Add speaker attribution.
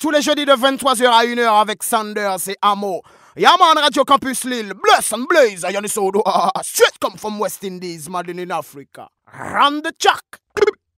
Speaker 1: Tous les jeudis de 23h à 1h avec Sanders et Amo. Yaman Radio Campus Lille, Bless and Blaze, Yannis Odo, straight come from West Indies, Madden in Africa. Round the track.